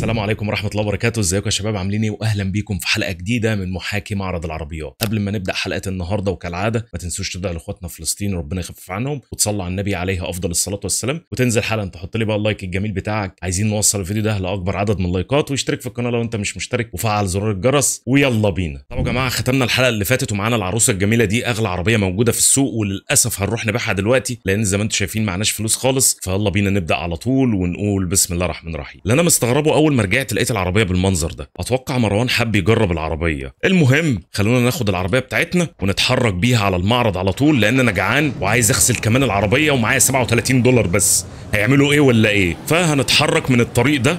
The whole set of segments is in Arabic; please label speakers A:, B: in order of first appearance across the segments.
A: السلام عليكم ورحمة الله وبركاته، ازيكم يا شباب عاملين ايه؟ واهلا بيكم في حلقة جديدة من محاكي معرض العربيات. قبل ما نبدأ حلقة النهاردة وكالعادة ما تنسوش تدعي لاخواتنا فلسطين ربنا يخفف عنهم وتصلي على النبي عليه أفضل الصلاة والسلام وتنزل حلقة تحط لي بقى اللايك الجميل بتاعك، عايزين نوصل الفيديو ده لأكبر عدد من اللايكات واشترك في القناة لو انت مش مشترك وفعل زرار الجرس ويلا بينا. طب يا جماعة ختمنا الحلقة اللي فاتت ومعانا العروسة الجميلة دي أغلى عربية موجودة في السوق وللأسف هنروح نبيعها دلوقتي لأن زي ما انتم شايفين معناش فلوس خالص فيلا بينا نبدأ على طول ونقول بسم الله الرحمن الرحيم. اللي أنا مستغربه أول اول ما رجعت لقيت العربيه بالمنظر ده اتوقع مروان حب يجرب العربيه المهم خلونا ناخد العربيه بتاعتنا ونتحرك بيها على المعرض على طول لان انا جعان وعايز اغسل كمان العربيه ومعايا 37 دولار بس هيعملوا ايه ولا ايه فهنتحرك من الطريق ده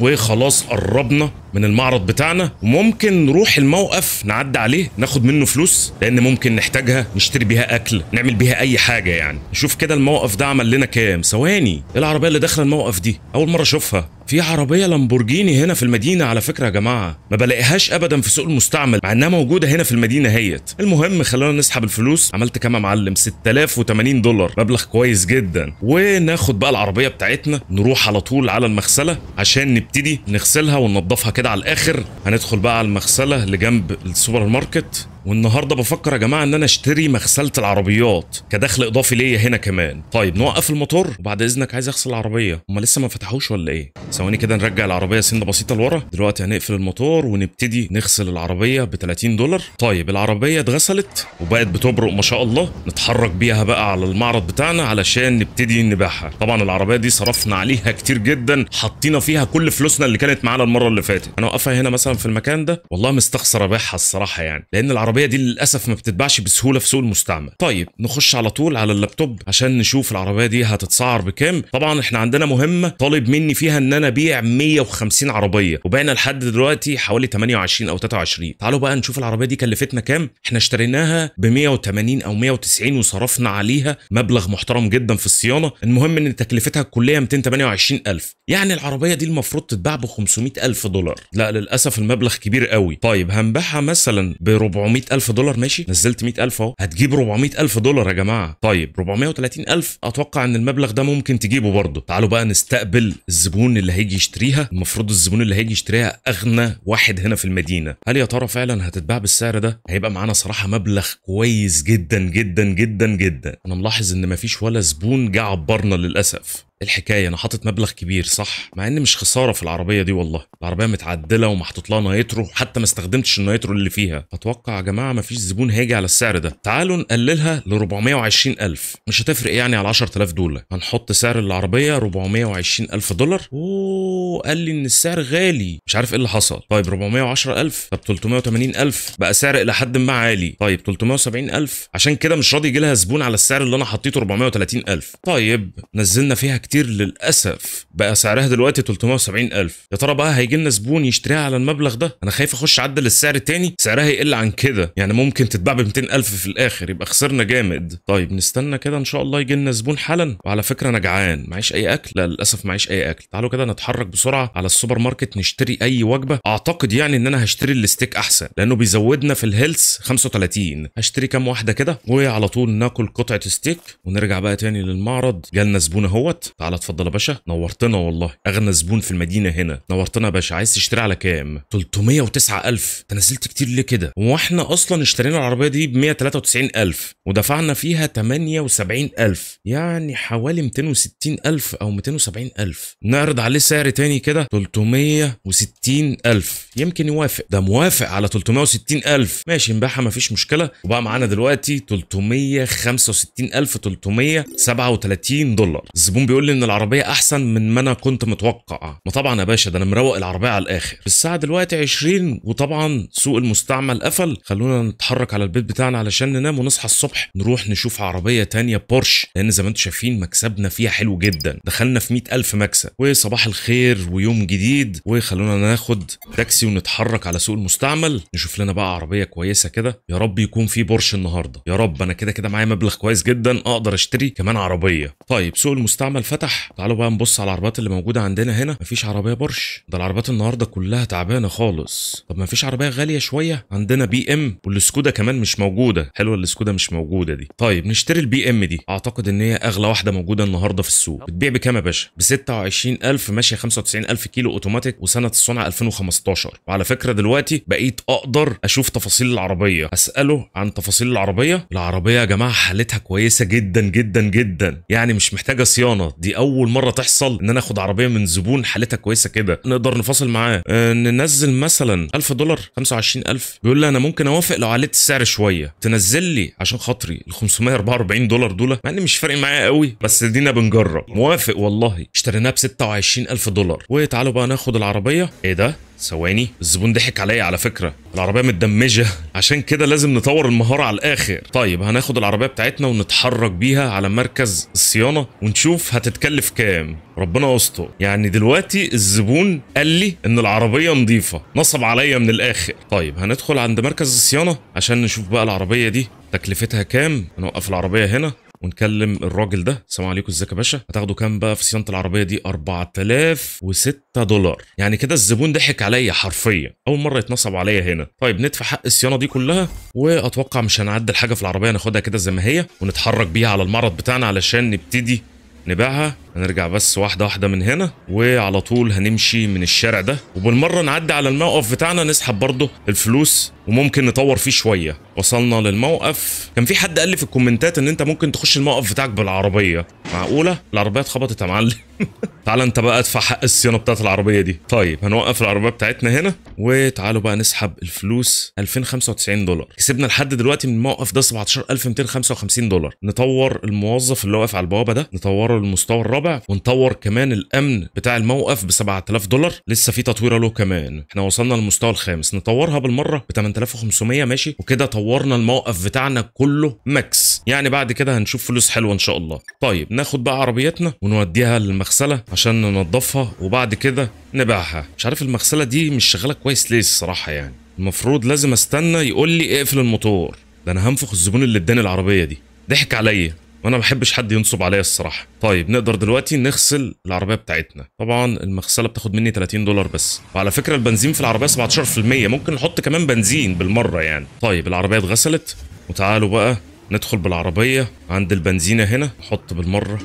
A: وخلاص قربنا من المعرض بتاعنا وممكن نروح الموقف نعدي عليه ناخد منه فلوس لان ممكن نحتاجها نشتري بيها اكل نعمل بيها اي حاجه يعني نشوف كده الموقف ده عمل لنا كام ثواني إيه العربيه اللي داخله الموقف دي اول مره اشوفها في عربيه لامبورجيني هنا في المدينه على فكره يا جماعه ما بلاقيهاش ابدا في سوق المستعمل مع انها موجوده هنا في المدينه هيت المهم خلونا نسحب الفلوس عملت كام يا معلم 6080 دولار مبلغ كويس جدا وناخد بقى العربيه بتاعتنا نروح على طول على المغسله عشان نبتدي نغسلها وننضفها كده على الاخر هندخل بقى على المغسله اللي جنب السوبر ماركت والنهارده بفكر يا جماعه ان انا اشتري مغسله العربيات كدخل اضافي ليا هنا كمان طيب نوقف الموتور وبعد اذنك عايز اغسل العربيه هم لسه ما فتحوش ولا ايه ثواني كده نرجع العربيه سنه بسيطه لورا دلوقتي هنقفل الموتور ونبتدي نغسل العربيه ب 30 دولار طيب العربيه اتغسلت وبقت بتبرق ما شاء الله نتحرك بيها بقى على المعرض بتاعنا علشان نبتدي نبيعها طبعا العربيه دي صرفنا عليها كتير جدا حطينا فيها كل فلوسنا اللي كانت معانا المره اللي فاتت انا واقفه هنا مثلا في المكان ده والله مستخسر ابيعها الصراحه يعني لان العربية العربيه دي للاسف ما بتتباعش بسهوله في سوق المستعمل طيب نخش على طول على اللابتوب عشان نشوف العربيه دي هتتسعر بكام طبعا احنا عندنا مهمه طالب مني فيها ان انا ابيع 150 عربيه وبعنا لحد دلوقتي حوالي 28 او 23 تعالوا بقى نشوف العربيه دي كلفتنا كام احنا اشتريناها ب 180 او 190 وصرفنا عليها مبلغ محترم جدا في الصيانه المهم ان تكلفتها الكليه 228000 يعني العربيه دي المفروض تتباع ب 500000 دولار لا للاسف المبلغ كبير قوي طيب هنبيعها مثلا ب 400 100000 دولار ماشي نزلت 100000 اهو هتجيب 400000 دولار يا جماعه طيب 430000 اتوقع ان المبلغ ده ممكن تجيبه برضه تعالوا بقى نستقبل الزبون اللي هيجي يشتريها المفروض الزبون اللي هيجي يشتريها اغنى واحد هنا في المدينه هل يا ترى فعلا هتتباع بالسعر ده هيبقى معانا صراحه مبلغ كويس جدا جدا جدا جدا انا ملاحظ ان مفيش ولا زبون جه عبرنا للاسف الحكايه انا حاطط مبلغ كبير صح مع ان مش خساره في العربيه دي والله العربيه متعدله ومحطوط لها نايترو حتى ما استخدمتش النايترو اللي فيها اتوقع يا جماعه مفيش زبون هيجي على السعر ده تعالوا نقللها ل 420000 مش هتفرق يعني على 10000 دولار هنحط سعر العربيه 420000 دولار اوه قال لي ان السعر غالي مش عارف ايه اللي حصل طيب 410000 طب 380000 بقى سعر الى حد ما عالي طيب 370000 عشان كده مش راضي يجي لها زبون على السعر اللي انا حطيته 430000 طيب نزلنا فيها كتير كتير للاسف بقى سعرها دلوقتي 370 الف يا ترى بقى هيجي لنا زبون يشتريها على المبلغ ده انا خايف اخش اعدل السعر تاني سعرها يقل عن كده يعني ممكن تتباع ب 200 الف في الاخر يبقى خسرنا جامد طيب نستنى كده ان شاء الله يجي لنا زبون حالا وعلى فكره انا جعان معيش اي اكل لا للاسف معيش اي اكل تعالوا كده نتحرك بسرعه على السوبر ماركت نشتري اي وجبه اعتقد يعني ان انا هشتري الستيك احسن لانه بيزودنا في الهيلث 35 هشتري كام واحده كده وعلى طول ناكل قطعه ستيك ونرجع بقى تاني للمعرض جالنا زبون اهوت تعالى اتفضل يا باشا نورتنا والله اغنى زبون في المدينه هنا نورتنا يا باشا عايز تشتري على كام 309000 انت نزلت كتير ليه كده هو احنا اصلا اشترينا العربيه دي ب 193000 ودفعنا فيها 78000 يعني حوالي 260000 او 270000 نعرض عليه سعر تاني كده 360000 يمكن يوافق ده موافق على 360000 ماشي نبيعها مفيش مشكله وبقى معانا دلوقتي 365337 دولار الزبون بيقول لي ان العربيه احسن من ما انا كنت متوقع ما طبعا يا باشا ده انا مروق العربيه على الاخر الساعه دلوقتي 20 وطبعا سوق المستعمل قفل خلونا نتحرك على البيت بتاعنا علشان ننام ونصحى الصبح نروح نشوف عربيه تانية بورش لان زي ما انتم شايفين مكسبنا فيها حلو جدا دخلنا في 100000 مكسب وصباح الخير ويوم جديد وخلونا ناخد تاكسي ونتحرك على سوق المستعمل نشوف لنا بقى عربيه كويسه كده يا رب يكون في بورش النهارده يا رب انا كده كده معايا مبلغ كويس جدا اقدر اشتري كمان عربيه طيب سوق المستعمل اتفتح تعالوا بقى نبص على العربيات اللي موجوده عندنا هنا مفيش عربيه بورش ده العربيات النهارده كلها تعبانه خالص طب مفيش عربيه غاليه شويه عندنا بي ام والسكودا كمان مش موجوده حلوه السكودا مش موجوده دي طيب نشتري البي ام دي اعتقد ان هي اغلى واحده موجوده النهارده في السوق بتبيع بكام يا باشا ب 26000 ماشيه 95000 كيلو اوتوماتيك وسنه الصنع 2015 وعلى فكره دلوقتي بقيت اقدر اشوف تفاصيل العربيه اساله عن تفاصيل العربيه العربيه يا جماعه حالتها كويسه جدا جدا جدا يعني مش محتاجه صيانه دي اول مره تحصل ان انا اخد عربيه من زبون حالتها كويسه كده نقدر نفاصل معاه أه ننزل مثلا 1000 دولار 25000 بيقول لي انا ممكن اوافق لو عليت السعر شويه تنزل لي عشان خاطري ال 544 دولار دول مع ان مش فارق معايا قوي بس دينا بنجرب موافق والله اشتريناها ب 26000 دولار وتعالوا بقى ناخد العربيه ايه ده ثواني الزبون ضحك عليا على فكره العربيه متدمجه عشان كده لازم نطور المهاره على الاخر طيب هناخد العربيه بتاعتنا ونتحرك بيها على مركز الصيانه ونشوف هتتكلف كام ربنا يستر يعني دلوقتي الزبون قال لي ان العربيه نظيفه نصب عليا من الاخر طيب هندخل عند مركز الصيانه عشان نشوف بقى العربيه دي تكلفتها كام هنوقف العربيه هنا ونكلم الراجل ده السلام عليكم ازيك يا باشا هتاخده كام بقى في صيانه العربيه دي 4006 دولار يعني كده الزبون ضحك عليا حرفيا اول مره يتنصب عليا هنا طيب ندفع حق الصيانه دي كلها واتوقع مش هنعدل حاجه في العربيه ناخدها كده زي ما هي ونتحرك بيها على المعرض بتاعنا علشان نبتدي نبيعها هنرجع بس واحده واحده من هنا وعلى طول هنمشي من الشارع ده وبالمره نعدي على الموقف بتاعنا نسحب برضه الفلوس وممكن نطور فيه شويه وصلنا للموقف كان في حد قال لي في الكومنتات ان انت ممكن تخش الموقف بتاعك بالعربيه معقوله العربيه اتخبطت يا معلم تعال انت بقى ادفع حق الصيانه بتاعت العربيه دي طيب هنوقف العربيه بتاعتنا هنا وتعالوا بقى نسحب الفلوس 2095 دولار كسبنا لحد دلوقتي من الموقف ده 17255 دولار نطور الموظف اللي واقف على البوابه ده نطوره للمستوى الرابع ونطور كمان الامن بتاع الموقف ب 7000 دولار لسه في تطويره له كمان احنا وصلنا للمستوى الخامس نطورها بالمره ب 8500 ماشي وكده طورنا الموقف بتاعنا كله ماكس يعني بعد كده هنشوف فلوس حلوه ان شاء الله طيب ناخد بقى عربيتنا ونوديها للمغسله عشان ننضفها وبعد كده نبيعها مش عارف المغسله دي مش شغاله كويس ليه الصراحه يعني المفروض لازم استنى يقول لي اقفل الموتور ده انا هنفخ الزبون اللي اداني العربيه دي ضحك عليا وانا ما بحبش حد ينصب عليا الصراحه طيب نقدر دلوقتي نغسل العربيه بتاعتنا طبعا المغسله بتاخد مني 30 دولار بس وعلى فكره البنزين في العربيه 17% ممكن نحط كمان بنزين بالمره يعني طيب العربيه اتغسلت وتعالوا بقى ندخل بالعربيه عند البنزينه هنا نحط بالمره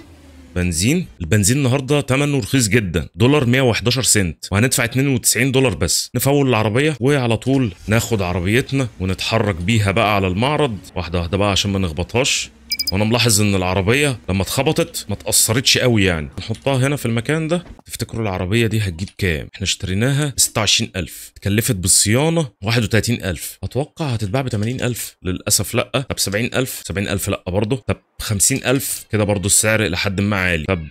A: بنزين البنزين النهارده ثمنه رخيص جدا دولار 111 سنت وهندفع 92 دولار بس نفول العربيه وعلى طول ناخد عربيتنا ونتحرك بيها بقى على المعرض واحده واحده بقى عشان ما نخبطهاش وانا ملاحظ ان العربيه لما اتخبطت ما اتاثرتش قوي يعني نحطها هنا في المكان ده تفتكروا العربيه دي هتجيب كام احنا اشتريناها ب 26000 اتكلفت بالصيانه 31000 اتوقع هتتباع ب 80000 للاسف لا طب 70000 70000 لا برضه طب 50000 كده برضه السعر الى حد ما عالي طب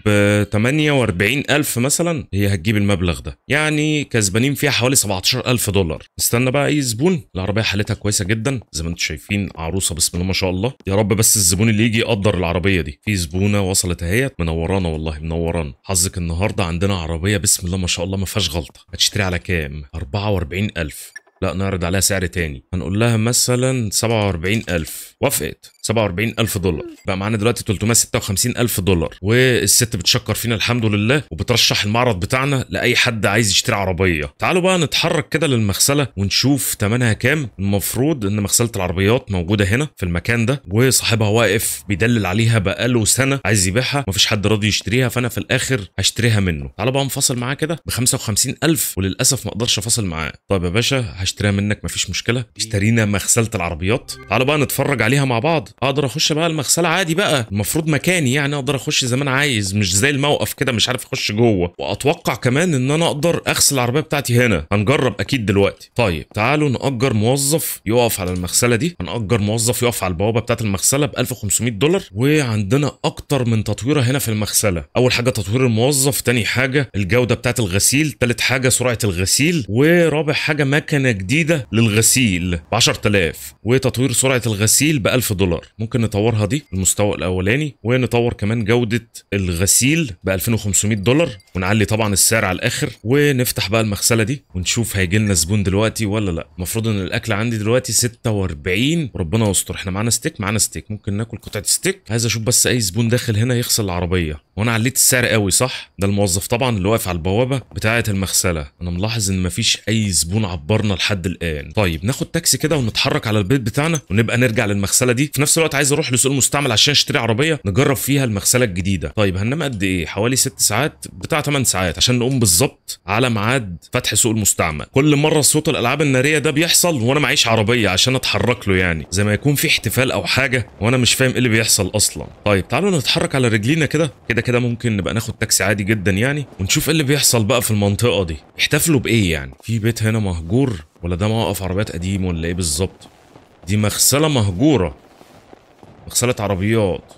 A: 48000 مثلا هي هتجيب المبلغ ده يعني كسبانين فيها حوالي 17000 دولار استنى بقى اي زبون العربيه حالتها كويسه جدا زي ما انتم شايفين عروسه بسم الله ما شاء الله يا رب بس الزبون اللي يجي يقدر العربيه دي في زبونه وصلت اهيت منورانا والله منورانا حظك النهارده عندنا عندنا عربيه بسم الله ما شاء الله ما فيهاش غلطه هتشتري على كام 44000 لا نعرض عليها سعر تاني هنقول لها مثلا 47000 وافقت 47000 دولار بقى معانا دلوقتي 356000 دولار والست بتشكر فينا الحمد لله وبترشح المعرض بتاعنا لاي حد عايز يشتري عربيه تعالوا بقى نتحرك كده للمغسله ونشوف ثمنها كام المفروض ان مغسله العربيات موجوده هنا في المكان ده وصاحبها واقف بيدلل عليها بقاله سنه عايز يبيعها مفيش حد راضي يشتريها فانا في الاخر هشتريها منه تعالوا بقى نفاصل معاه كده ب 55000 وللاسف ما اقدرش افاصل معاه طيب يا باشا هشتري نشتريها منك مفيش مشكله اشترينا مغسله العربيات تعالوا بقى نتفرج عليها مع بعض اقدر اخش بقى المغسله عادي بقى المفروض مكاني يعني اقدر اخش زي ما انا عايز مش زي الموقف كده مش عارف اخش جوه واتوقع كمان ان انا اقدر اغسل العربيه بتاعتي هنا هنجرب اكيد دلوقتي طيب تعالوا ناجر موظف يقف على المغسله دي هنأجر موظف يقف على البوابه بتاعه المغسله ب 1500 دولار وعندنا اكتر من تطويره هنا في المغسله اول حاجه تطوير الموظف تاني حاجه الجوده بتاعه الغسيل تالت حاجه سرعه الغسيل ورابع حاجه مكنه جديده للغسيل ب 10000 وتطوير سرعه الغسيل ب 1000 دولار ممكن نطورها دي المستوى الاولاني ونطور كمان جوده الغسيل ب 2500 دولار ونعلي طبعا السعر على الاخر ونفتح بقى المغسله دي ونشوف هيجي لنا زبون دلوقتي ولا لا المفروض ان الاكل عندي دلوقتي 46 ربنا يستر احنا معانا ستيك معانا ستيك ممكن ناكل قطعه ستيك عايز اشوف بس اي زبون داخل هنا يغسل العربيه وانا عليت السعر قوي صح ده الموظف طبعا اللي واقف على البوابه بتاعه المغسله انا ملاحظ ان مفيش اي زبون عبرنا لحد الان طيب ناخد تاكسي كده ونتحرك على البيت بتاعنا ونبقى نرجع للمغسله دي في نفس الوقت عايز اروح لسوق المستعمل عشان اشتري عربيه نجرب فيها المغسله الجديده طيب هننام قد ايه حوالي 6 ساعات بتاع 8 ساعات عشان نقوم بالظبط على ميعاد فتح سوق المستعمل كل مره صوت الالعاب الناريه ده بيحصل وانا معيش عربيه عشان اتحرك له يعني زي ما يكون في احتفال او حاجه وانا مش فاهم ايه اللي بيحصل اصلا طيب تعالوا نتحرك على رجلينا كده كده كده ممكن نبقى ناخد تاكسي عادي جدا يعني ونشوف ايه اللي بيحصل بقى في المنطقه دي احتفلوا بايه يعني في بيت هنا مهجور ولا ده موقف عربيات قديم ولا ايه بالظبط دي مغسله مهجوره مغسله عربيات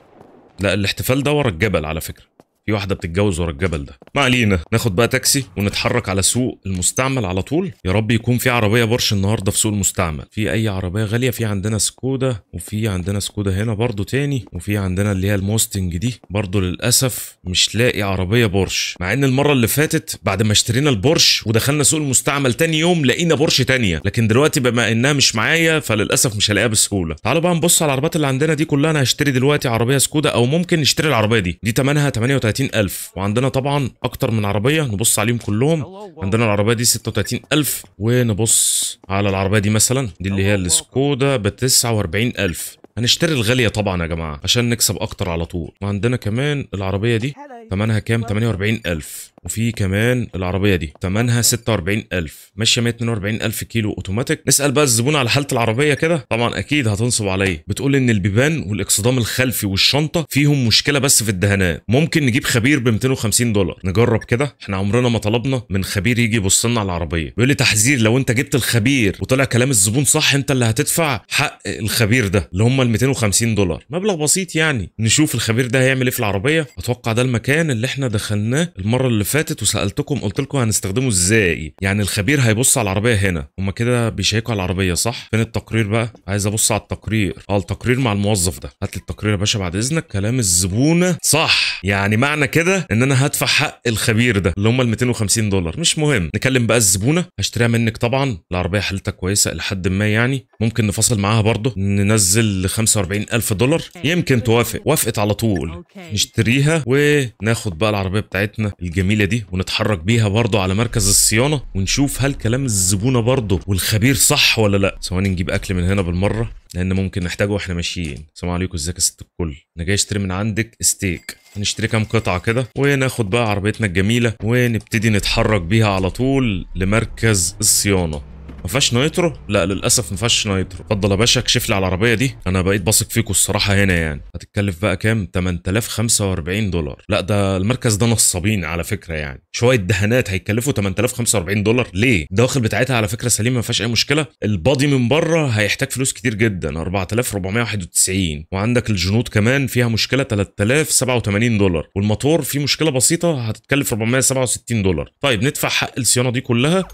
A: لا الاحتفال ده ورا الجبل على فكره في واحده بتتجوز ورا الجبل ده ما علينا ناخد بقى تاكسي ونتحرك على سوق المستعمل على طول يا رب يكون في عربيه بورش النهارده في سوق المستعمل في اي عربيه غاليه في عندنا سكودا وفي عندنا سكودا هنا برضو تاني وفي عندنا اللي هي الموستنج دي برضو للاسف مش لاقي عربيه بورش مع ان المره اللي فاتت بعد ما اشترينا البورش ودخلنا سوق المستعمل تاني يوم لقينا بورش تانية لكن دلوقتي بما انها مش معايا فللاسف مش هلاقيها بسهوله تعالوا بقى نبص على العربيات اللي عندنا دي كلها انا هشتري دلوقتي عربيه سكودا او ممكن نشتري العربيه دي دي ثمنها 38 36000 وعندنا طبعا اكتر من عربيه نبص عليهم كلهم عندنا العربيه دي 46000 ونبص على العربيه دي مثلا دي اللي هي السكودا ب 49000 هنشتري الغاليه طبعا يا جماعه عشان نكسب اكتر على طول وعندنا كمان العربيه دي ثمنها كام 48000 وفي كمان العربيه دي ثمنها 46000 ماشيه 142000 كيلو اوتوماتيك نسال بقى الزبون على حاله العربيه كده طبعا اكيد هتنصب عليا بتقول ان البيبان والاكسدام الخلفي والشنطه فيهم مشكله بس في الدهانات ممكن نجيب خبير ب 250 دولار نجرب كده احنا عمرنا ما طلبنا من خبير يجي يبص لنا على العربيه بيقول لي تحذير لو انت جبت الخبير وطلع كلام الزبون صح انت اللي هتدفع حق الخبير ده اللي هم ال 250 دولار مبلغ بسيط يعني نشوف الخبير ده هيعمل ايه في العربيه اتوقع ده المكان اللي احنا دخلناه المره اللي فاتت فاتت وسالتكم قلت لكم هنستخدمه ازاي يعني الخبير هيبص على العربيه هنا هما كده بيشيكوا على العربيه صح فين التقرير بقى عايز ابص على التقرير اه التقرير مع الموظف ده هات لي التقرير يا باشا بعد اذنك كلام الزبونه صح يعني معنى كده ان انا هدفع حق الخبير ده اللي هم ال 250 دولار مش مهم نكلم بقى الزبونه هشتريها منك طبعا العربيه حالتها كويسه الى حد ما يعني ممكن نفاصل معاها برضه ننزل ل 45000 دولار يمكن توافق وافقت على طول نشتريها وناخد بقى العربيه بتاعتنا الجميله دي ونتحرك بيها برضه على مركز الصيانه ونشوف هل كلام الزبونه برضه والخبير صح ولا لا ثواني نجيب اكل من هنا بالمره لان ممكن نحتاجه واحنا ماشيين السلام عليكم ازيك يا ست الكل انا جاي اشتري من عندك ستيك هنشتري كام قطعه كده وناخد بقى عربيتنا الجميله ونبتدي نتحرك بيها على طول لمركز الصيانه ما فيهاش نايترو لا للاسف ما فيهاش نايترو اتفضل يا باشا اكشف لي على العربيه دي انا بقيت باثق فيكم الصراحه هنا يعني هتتكلف بقى كام 8045 دولار لا ده المركز ده نصابين على فكره يعني شويه دهانات هيكلفوا 8045 دولار ليه الدواخل بتاعتها على فكره سليمه ما فيهاش اي مشكله البادي من بره هيحتاج فلوس كتير جدا 4491 وعندك الجنود كمان فيها مشكله 3087 دولار والموتور فيه مشكله بسيطه هتتكلف 467 دولار طيب ندفع حق الصيانه دي كلها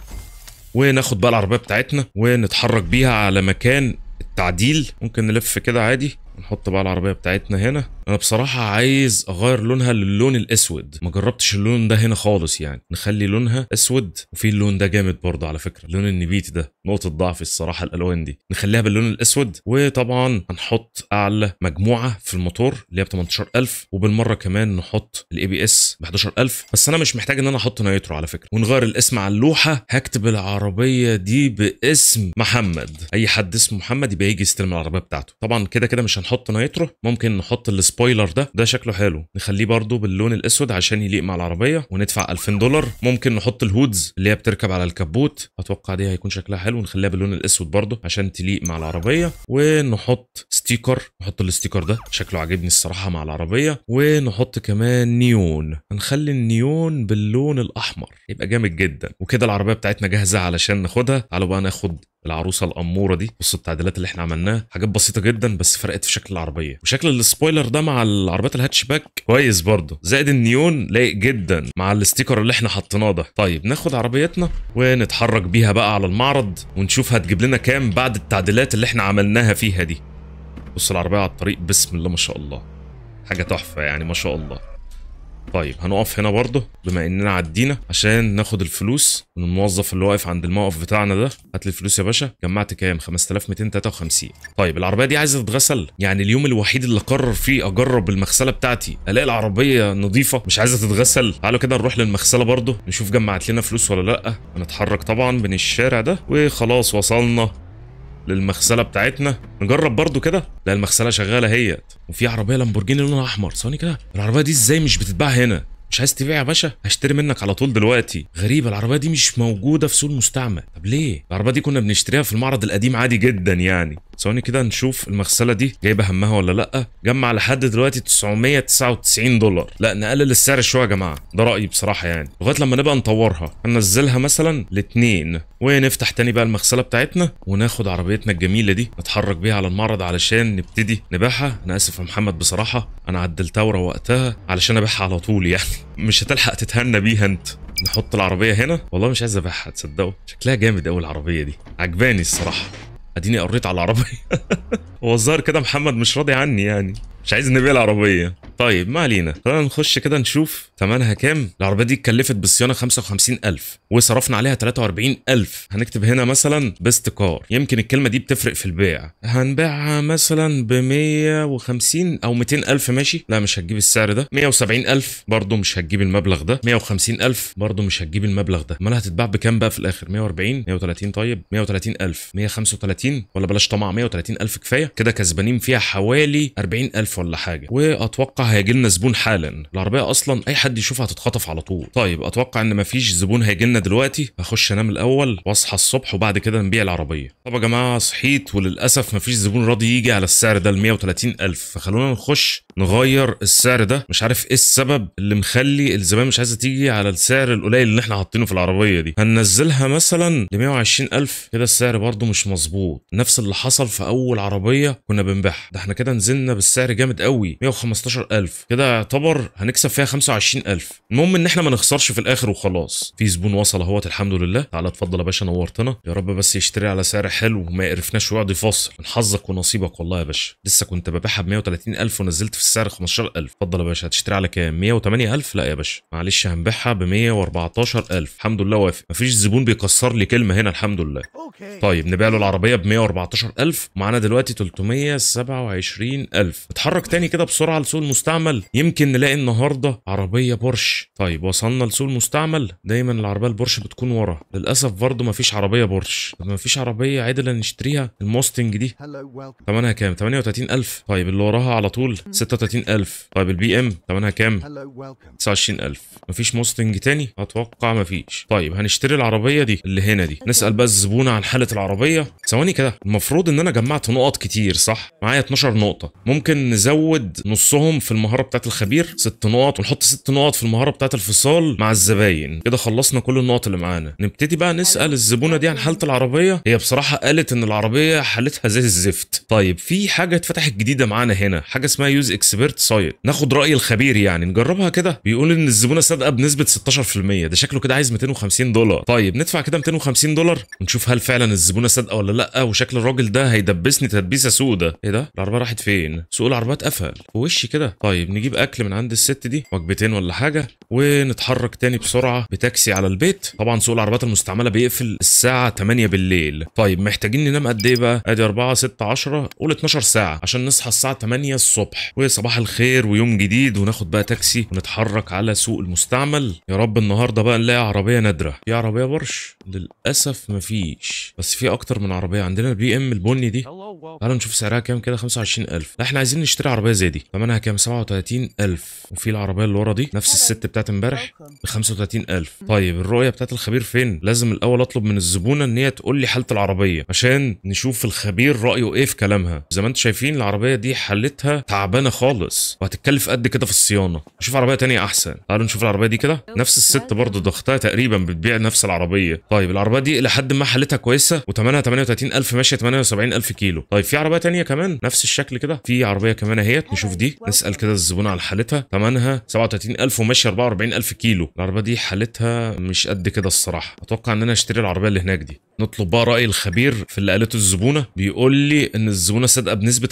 A: وناخد بقى العربيه بتاعتنا ونتحرك بيها على مكان التعديل ممكن نلف كده عادي نحط بقى العربيه بتاعتنا هنا انا بصراحه عايز اغير لونها للون الاسود ما جربتش اللون ده هنا خالص يعني نخلي لونها اسود وفي اللون ده جامد برضه على فكره اللون النبيتي ده نقطه ضعف الصراحه الالوان دي نخليها باللون الاسود وطبعا هنحط اعلى مجموعه في الموتور اللي هي ب 18000 وبالمره كمان نحط الاي بي اس ب 11000 بس انا مش محتاج ان انا احط نايترو على فكره ونغير الاسم على اللوحه هكتب العربيه دي باسم محمد اي حد اسمه محمد يبقى يجي يستلم العربيه بتاعته طبعا كده كده مش هنحط نايترو ممكن نحط السبويلر ده ده شكله حلو نخليه برده باللون الاسود عشان يليق مع العربيه وندفع 2000 دولار ممكن نحط الهودز اللي هي بتركب على الكبوت اتوقع دي هيكون شكلها حلو نخليها باللون الاسود برده عشان تليق مع العربيه ونحط ستيكر نحط الاستيكر ده شكله عاجبني الصراحه مع العربيه ونحط كمان نيون هنخلي النيون باللون الاحمر يبقى جامد جدا وكده العربيه بتاعتنا جاهزه علشان ناخدها تعالوا بقى ناخد العروسه الاموره دي بص التعديلات اللي احنا عملناها حاجات بسيطه جدا بس فرقت في شكل العربيه وشكل السبويلر ده مع العربيات الهاتشباك كويس برضه زائد النيون لايق جدا مع الاستيكر اللي احنا حطيناه ده طيب ناخد عربيتنا ونتحرك بيها بقى على المعرض ونشوف هتجيب لنا كام بعد التعديلات اللي احنا عملناها فيها دي بص العربية على الطريق بسم الله ما شاء الله حاجة تحفة يعني ما شاء الله طيب هنقف هنا برضه بما اننا عدينا عشان ناخد الفلوس من الموظف اللي واقف عند الموقف بتاعنا ده هات لي الفلوس يا باشا جمعت كام 5253 طيب العربيه دي عايزه تتغسل يعني اليوم الوحيد اللي اقرر فيه اجرب المغسله بتاعتي الاقي العربيه نظيفه مش عايزه تتغسل تعالوا كده نروح للمغسله برضه نشوف جمعت لنا فلوس ولا لا هنتحرك طبعا من الشارع ده وخلاص وصلنا للمغسله بتاعتنا نجرب برضو كده لا المغسله شغاله هيت وفي عربيه لامبورجيني لونها احمر ثواني كده العربيه دي ازاي مش بتتباع هنا مش عايز تبيع يا باشا هشتري منك على طول دلوقتي غريبه العربيه دي مش موجوده في سوق المستعمل طب ليه العربيه دي كنا بنشتريها في المعرض القديم عادي جدا يعني ثواني كده نشوف المغسله دي جايبه همها ولا لا جمع لحد دلوقتي 999 دولار لا نقلل السعر شويه يا جماعه ده رايي بصراحه يعني لغايه لما نبقى نطورها هننزلها مثلا لاتنين ونفتح تاني بقى المغسله بتاعتنا وناخد عربيتنا الجميله دي نتحرك بيها على المعرض علشان نبتدي نبيعها انا اسف يا محمد بصراحه انا عدلتها وروقتها علشان ابيعها على طول يعني مش هتلحق تتهنى بيها انت نحط العربيه هنا والله مش عايز ابيعها تصدقوا شكلها جامد قوي العربيه دي عجباني الصراحه اديني قريت على العربيه هو الظاهر كده محمد مش راضي عني يعني مش عايز نبيع العربيه طيب ما علينا خلينا نخش كده نشوف ثمنها كام العربيه دي اتكلفت بالصيانه 55000 وصرفنا عليها 43000 هنكتب هنا مثلا بيست كار يمكن الكلمه دي بتفرق في البيع هنبيعها مثلا ب 150 او 200000 ماشي لا مش هتجيب السعر ده 170000 برضه مش هتجيب المبلغ ده 150000 برضه مش هتجيب المبلغ ده امال هتتباع بكام بقى في الاخر 140 130 طيب 130000 135 ولا بلاش طمع 130000 كفايه كده كسبانين فيها حوالي 40000 الف ولا حاجه واتوقع هيجي لنا زبون حالا العربيه اصلا اي حد يشوفها تتخطف على طول طيب اتوقع ان مفيش زبون هيجي لنا دلوقتي هخش انام الاول واصحى الصبح وبعد كده نبيع العربيه طب يا جماعه صحيت وللاسف مفيش زبون راضي يجي على السعر ده ال 130000 فخلونا نخش نغير السعر ده مش عارف ايه السبب اللي مخلي الزبائن مش عايزه تيجي على السعر القليل اللي احنا حاطينه في العربيه دي هننزلها مثلا ل 120000 كده السعر برده مش مظبوط نفس اللي حصل في اول عربيه كنا بنبيعها ده احنا كده نزلنا بالسعر جامد قوي 115000 كده يعتبر هنكسب فيها 25000 المهم ان احنا ما نخسرش في الاخر وخلاص في زبون وصل اهوت الحمد لله تعالى اتفضل يا باشا نورتنا يا رب بس يشتري على سعر حلو وما يقرفناش ويقعد يفاصل من حظك ونصيبك والله يا باشا لسه كنت ببيعها ب 130000 ونزلت السعر 15000 اتفضل يا باشا هتشتري على كام 108000 لا يا باشا معلش هنبيعها ب 114000 الحمد لله وافق مفيش زبون بيكسر لي كلمه هنا الحمد لله أوكي. طيب نبيع له العربيه ب 114000 ومعانا دلوقتي 327000 نتحرك تاني كده بسرعه لسوق المستعمل يمكن نلاقي النهارده عربيه بورش طيب وصلنا لسوق المستعمل دايما العربيه البورش بتكون ورا للاسف برضه مفيش عربيه بورش طب مفيش عربيه عدله نشتريها الموستنج دي ثمنها كام 38000 طيب اللي وراها على طول 36000 طيب البي ام ثمنها كام 29000 مفيش موستنج تاني اتوقع مفيش طيب هنشتري العربيه دي اللي هنا دي نسال بقى الزبونه عن حاله العربيه ثواني كده المفروض ان انا جمعت نقط كتير صح معايا 12 نقطه ممكن نزود نصهم في المهاره بتاعه الخبير 6 نقط ونحط 6 نقط في المهاره بتاعه الفصال مع الزباين كده خلصنا كل النقط اللي معانا نبتدي بقى نسال الزبونه دي عن حاله العربيه هي بصراحه قالت ان العربيه حالتها زي الزفت طيب في حاجه اتفتحت جديده معانا هنا حاجه اسمها يوز الاكسبيرت سايت ناخد راي الخبير يعني نجربها كده بيقول ان الزبونه صادقه بنسبه 16% ده شكله كده عايز 250 دولار طيب ندفع كده 250 دولار ونشوف هل فعلا الزبونه صادقه ولا لا وشكل الراجل ده هيدبسني تدبيسه سودة ايه ده العربيه راحت فين سوق العربيات قفل في وشي كده طيب نجيب اكل من عند الست دي وجبتين ولا حاجه ونتحرك تاني بسرعه بتاكسي على البيت طبعا سوق العربيات المستعمله بيقفل الساعه 8 بالليل طيب محتاجين ننام قد ايه بقى ادي 4 6 10 قول 12 ساعه عشان نصحى الساعه 8 الصبح ويا صباح الخير ويوم جديد وناخد بقى تاكسي ونتحرك على سوق المستعمل يا رب النهارده بقى نلاقي عربيه نادره في عربيه برش للاسف مفيش بس في اكتر من عربيه عندنا البي ام البني دي تعالوا نشوف سعرها كام كده 25000 احنا عايزين نشتري عربيه زي دي ثمنها كام 37000 وفي العربيه اللي ورا دي نفس الست بتاعت امبارح ب 35000 طيب الرؤيه بتاعت الخبير فين لازم الاول اطلب من الزبونه ان هي تقول لي حاله العربيه عشان نشوف الخبير رايه ايه في كلامها زي ما انتم شايفين العربيه دي حالتها تعبانه خالص وهتتكلف قد كده في الصيانه اشوف عربيه تانية احسن تعالوا نشوف العربيه دي كده نفس الست برضه ضغطها تقريبا بتبيع نفس العربيه طيب العربيه دي الى حد ما حالتها كويسه وثمنها 38000 ماشيه 78000 كيلو طيب في عربيه تانية كمان نفس الشكل كده في عربيه كمان اهيت نشوف دي نسال كده الزبون على حالتها ثمنها 37000 وماشيه 44000 كيلو العربيه دي حالتها مش قد كده الصراحه اتوقع ان انا اشتري العربيه اللي هناك دي نطلب بقى راي الخبير في اللي قالته الزبونه بيقول لي ان الزبونه صادقه بنسبه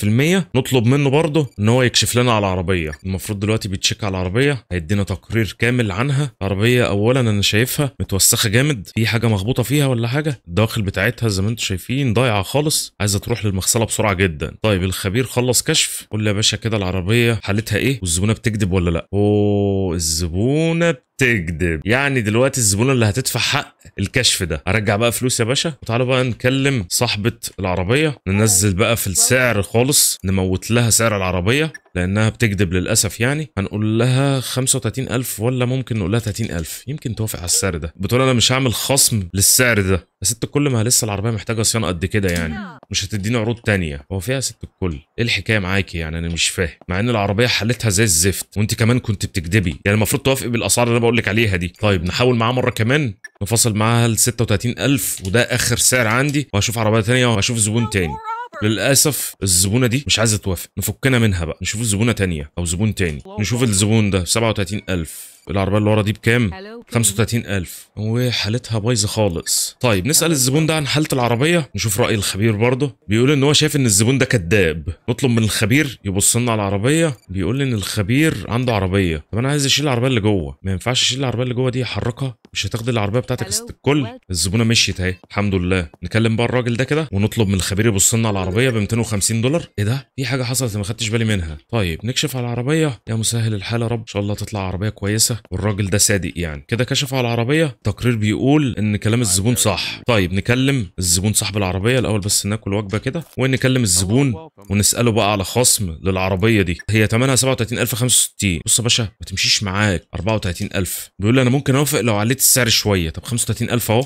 A: 55% نطلب منه برضه ان هو يكشف لنا على العربيه المفروض دلوقتي بيتشيك على العربيه هيدينا تقرير كامل عنها العربيه اولا انا شايفها متوسخه جامد في حاجه مخبوطه فيها ولا حاجه الدواخل بتاعتها زي ما انتم شايفين ضايعه خالص عايزه تروح للمغسله بسرعه جدا طيب الخبير خلص كشف قول لي يا باشا كده العربيه حالتها ايه والزبونه بتكذب ولا لا اوه الزبونه تكذب يعني دلوقتي الزبونه اللي هتدفع حق الكشف ده هرجع بقى فلوس يا باشا وتعالوا بقى نكلم صاحبه العربيه ننزل بقى في السعر خالص نموت لها سعر العربيه لانها بتكذب للاسف يعني هنقول لها 35000 ولا ممكن نقول لها 30000 يمكن توافق على السعر ده بتقول انا مش هعمل خصم للسعر ده يا ست الكل ما لسه العربيه محتاجه صيانه قد كده يعني مش هتديني عروض تانية هو فيها ست الكل ايه الحكايه معاكي يعني انا مش فاهم مع ان العربيه حالتها زي الزفت وانت كمان كنت بتكدبي يعني المفروض توافقي بالاسعار اللي انا بقول لك عليها دي طيب نحاول معاها مره كمان نفصل معاها ال 36000 وده اخر سعر عندي وهشوف عربيه تانية وهشوف زبون تاني للاسف الزبونه دي مش عايزه توافق نفكنا منها بقى نشوف زبونه تانية او زبون تاني نشوف الزبون ده 37000 العربيه اللي ورا دي بكام 35000 وحالتها بايظه خالص طيب نسال الزبون ده عن حاله العربيه نشوف راي الخبير برضه بيقول ان هو شايف ان الزبون ده كذاب نطلب من الخبير يبص لنا على العربيه بيقول ان الخبير عنده عربيه طب انا عايز اشيل العربيه اللي جوه ما ينفعش اشيل العربيه اللي جوه دي احركها مش هتاخد العربيه بتاعتك الكل الزبونه مشيت اهي الحمد لله نكلم بقى الراجل ده كده ونطلب من الخبير يبص لنا على العربيه ب 250 دولار ايه ده في حاجه حصلت ما خدتش بالي منها طيب نكشف على العربيه يا مسهل الحاله رب ان شاء الله تطلع عربيه كويسه ثلاثة والراجل ده صادق يعني كده كشف على العربية تقرير بيقول ان كلام الزبون صح طيب نكلم الزبون صاحب العربية الاول بس ناكل وجبة كده ونكلم الزبون ونسأله بقى على خصم للعربية دي هي ثمنها 37065 بص يا باشا ما تمشيش معاك 34000 بيقول لي انا ممكن اوافق لو عليت السعر شوية طب 35000 اهو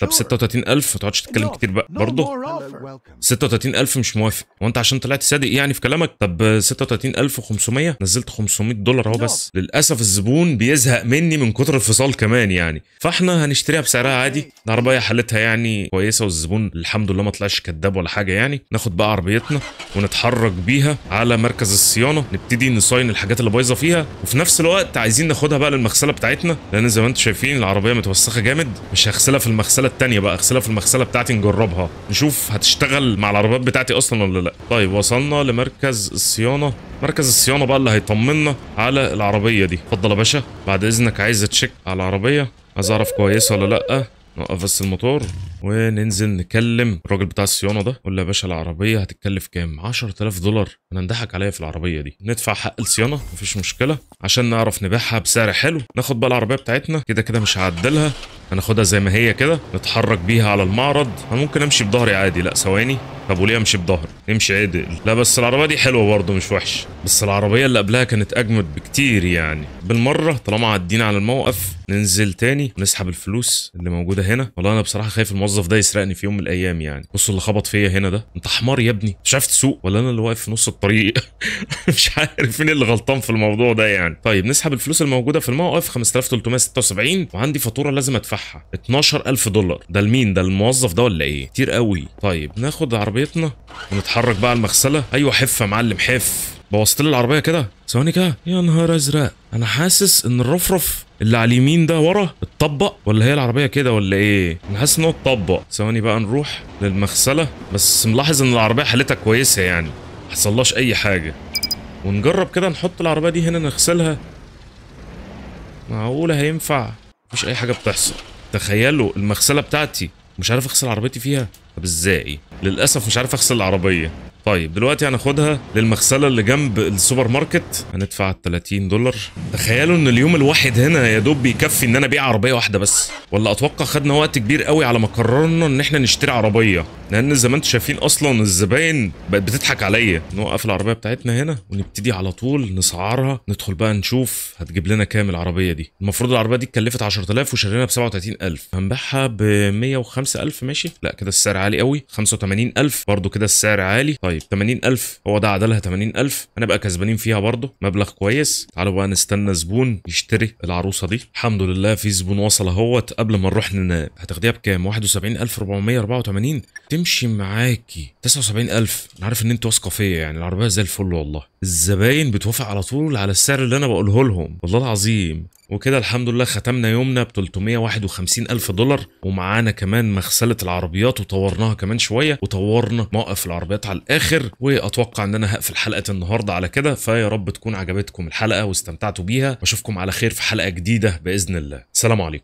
A: طب 36000 ما تقعدش تتكلم كتير بقى برضه 36000 مش موافق هو انت عشان طلعت صادق يعني في كلامك طب 36500 نزلت 500 دولار اهو بس للاسف الزبون الزبون بيزهق مني من كتر الفصال كمان يعني فاحنا هنشتريها بسعرها عادي العربيه حالتها يعني كويسه والزبون الحمد لله ما طلعش كذاب ولا حاجه يعني ناخد بقى عربيتنا ونتحرك بيها على مركز الصيانه نبتدي نصين الحاجات اللي بايظه فيها وفي نفس الوقت عايزين ناخدها بقى للمغسله بتاعتنا لان زي ما انتم شايفين العربيه متوسخه جامد مش هغسلها في المغسله الثانيه بقى اغسلها في المغسله بتاعتي نجربها نشوف هتشتغل مع العربيات بتاعتي اصلا ولا لا طيب وصلنا لمركز الصيانه مركز الصيانه بقى اللي هيطمنا على العربيه دي اتفضل يا باشا بعد اذنك عايز اتشيك على العربيه عايز اعرف كويسه ولا لا نوقف بس الموتور وننزل نكلم الراجل بتاع الصيانه ده قول له يا باشا العربيه هتتكلف كام 10000 دولار انا انضحك عليا في العربيه دي ندفع حق الصيانه مفيش مشكله عشان نعرف نبيعها بسعر حلو ناخد بقى العربيه بتاعتنا كده كده مش هعدلها هناخدها زي ما هي كده نتحرك بيها على المعرض انا ممكن امشي بظهري عادي لا ثواني طب وليه امشي بظهري امشي عدل لا بس العربيه دي حلوه برضه مش وحشه بس العربيه اللي قبلها كانت اجمد بكتير يعني بالمره طالما عدينا على الموقف ننزل تاني ونسحب الفلوس اللي موجوده هنا والله انا بصراحه خايف الموظف ده يسرقني في يوم من الايام يعني بصوا اللي خبط فيا هنا ده انت حمار يا ابني مش عارف تسوق ولا انا اللي واقف في نص الطريق مش عارف مين اللي غلطان في الموضوع ده يعني طيب نسحب الفلوس الموجوده في الموقف 5376 وعندي فاتوره لازم ادفعها هيدفعها 12000 دولار ده لمين ده الموظف ده ولا ايه كتير قوي طيب ناخد عربيتنا ونتحرك بقى على المغسله ايوه حف يا معلم حف بوظت لي العربيه كده ثواني كده يا نهار ازرق انا حاسس ان الرفرف اللي على اليمين ده ورا اتطبق ولا هي العربيه كده ولا ايه انا حاسس ان هو اتطبق ثواني بقى نروح للمغسله بس ملاحظ ان العربيه حالتها كويسه يعني حصلهاش اي حاجه ونجرب كده نحط العربيه دي هنا نغسلها معقوله هينفع مفيش اي حاجه بتحصل تخيلوا المغسله بتاعتي مش عارف اغسل عربيتي فيها طب ازاي للاسف مش عارف اغسل العربيه طيب دلوقتي هناخدها للمغسله اللي جنب السوبر ماركت هندفع 30 دولار تخيلوا ان اليوم الواحد هنا يا دوب بيكفي ان انا ابيع عربيه واحده بس ولا اتوقع خدنا وقت كبير قوي على ما قررنا ان احنا نشتري عربيه لان زي ما انتم شايفين اصلا الزباين بقت بتضحك عليا نوقف العربيه بتاعتنا هنا ونبتدي على طول نسعرها ندخل بقى نشوف هتجيب لنا كام العربيه دي المفروض العربيه دي اتكلفت 10000 وشريناها ب 37000 هنبيعها ب 105000 ماشي لا كده السعر عالي قوي 85000 برضو كده السعر عالي طيب طيب 80000 هو ده عدلها 80000 هنبقى كسبانين فيها برضه مبلغ كويس تعالوا بقى نستنى زبون يشتري العروسه دي الحمد لله في زبون وصل اهوت قبل ما نروح ننام هتاخديها بكام 71484 تمشي معاكي 79000 انا عارف ان انت واثقه فيا يعني العربيه زي الفل والله الزباين بتوافق على طول على السعر اللي انا بقوله لهم والله العظيم وكده الحمد لله ختمنا يومنا ب 351 ألف دولار ومعانا كمان مغسلة العربيات وطورناها كمان شوية وطورنا موقف العربيات على الآخر وأتوقع إن أنا هقفل حلقة النهاردة على كده فيا رب تكون عجبتكم الحلقة واستمتعتوا بيها وأشوفكم على خير في حلقة جديدة بإذن الله سلام عليكم